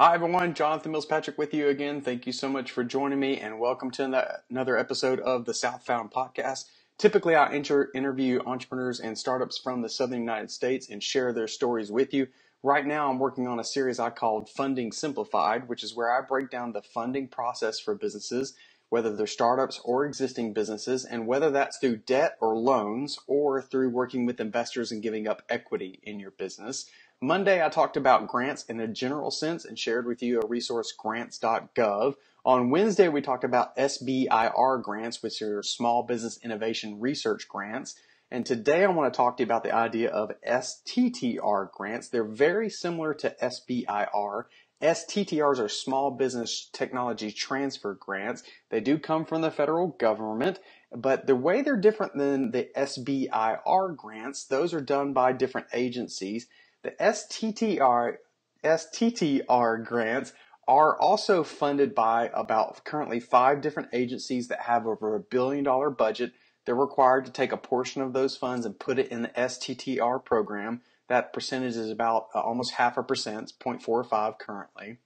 Hi everyone, Jonathan Mills Patrick with you again. Thank you so much for joining me and welcome to another episode of the Southbound Podcast. Typically, I inter- interview entrepreneurs and startups from the southern United States and share their stories with you. Right now, I'm working on a series I called Funding Simplified, which is where I break down the funding process for businesses whether they're startups or existing businesses, and whether that's through debt or loans or through working with investors and giving up equity in your business. Monday, I talked about grants in a general sense and shared with you a resource, grants.gov. On Wednesday, we talked about SBIR grants, which are small business innovation research grants. And today I want to talk to you about the idea of STTR grants. They're very similar to SBIR STTRs are small business technology transfer grants. They do come from the federal government, but the way they're different than the SBIR grants, those are done by different agencies. The STTR, STTR grants are also funded by about currently five different agencies that have over a billion dollar budget. They're required to take a portion of those funds and put it in the STTR program. That percentage is about uh, almost half a percent, 0.45 currently.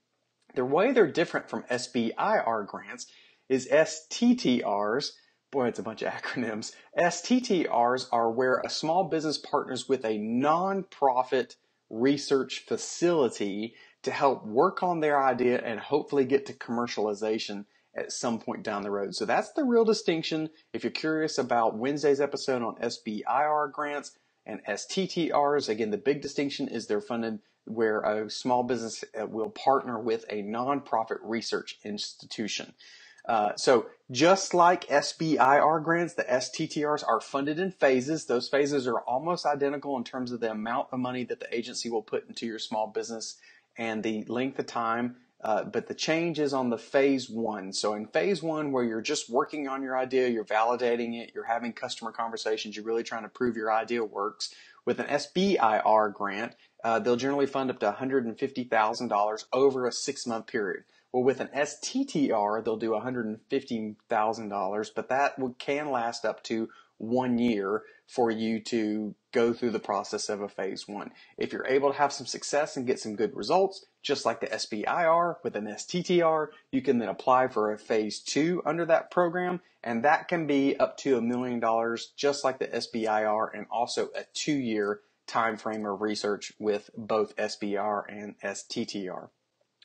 The way they're different from SBIR grants is STTRs. Boy, it's a bunch of acronyms. STTRs are where a small business partners with a nonprofit research facility to help work on their idea and hopefully get to commercialization at some point down the road. So that's the real distinction. If you're curious about Wednesday's episode on SBIR grants, and STTRs. Again, the big distinction is they're funded where a small business uh, will partner with a nonprofit research institution. Uh, so just like SBIR grants, the STTRs are funded in phases. Those phases are almost identical in terms of the amount of money that the agency will put into your small business and the length of time uh, but the change is on the phase one. So in phase one, where you're just working on your idea, you're validating it, you're having customer conversations, you're really trying to prove your idea works. With an SBIR grant, uh, they'll generally fund up to $150,000 over a six month period. Well, with an STTR, they'll do $150,000, but that can last up to one year for you to go through the process of a phase one. If you're able to have some success and get some good results, just like the SBIR with an STTR, you can then apply for a phase two under that program, and that can be up to a million dollars, just like the SBIR, and also a two year time frame of research with both SBR and STTR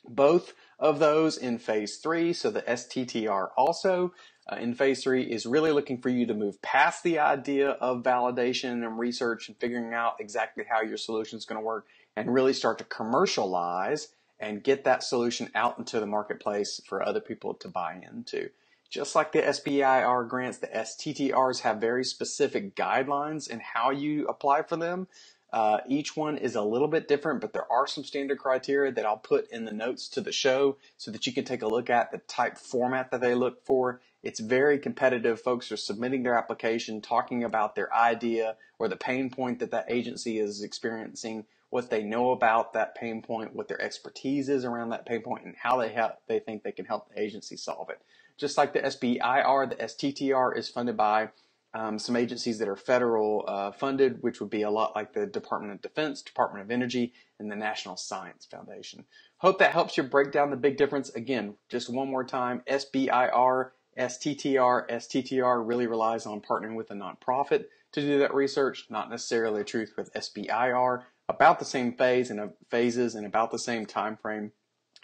both of those in phase three. So the STTR also uh, in phase three is really looking for you to move past the idea of validation and research and figuring out exactly how your solution is going to work and really start to commercialize and get that solution out into the marketplace for other people to buy into. Just like the SBIR grants, the STTRs have very specific guidelines and how you apply for them. Uh, each one is a little bit different, but there are some standard criteria that I'll put in the notes to the show so that you can take a look at the type format that they look for. It's very competitive. Folks are submitting their application, talking about their idea or the pain point that that agency is experiencing, what they know about that pain point, what their expertise is around that pain point, and how they help, they think they can help the agency solve it. Just like the SBIR, the STTR is funded by um, some agencies that are federal uh, funded, which would be a lot like the Department of Defense, Department of Energy, and the National Science Foundation. Hope that helps you break down the big difference. Again, just one more time SBIR, STTR, STTR really relies on partnering with a nonprofit to do that research, not necessarily a truth with SBIR. About the same phase and uh, phases and about the same time frame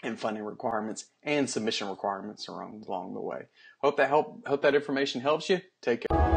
and funding requirements and submission requirements along, along the way. Hope that help hope that information helps you. Take care.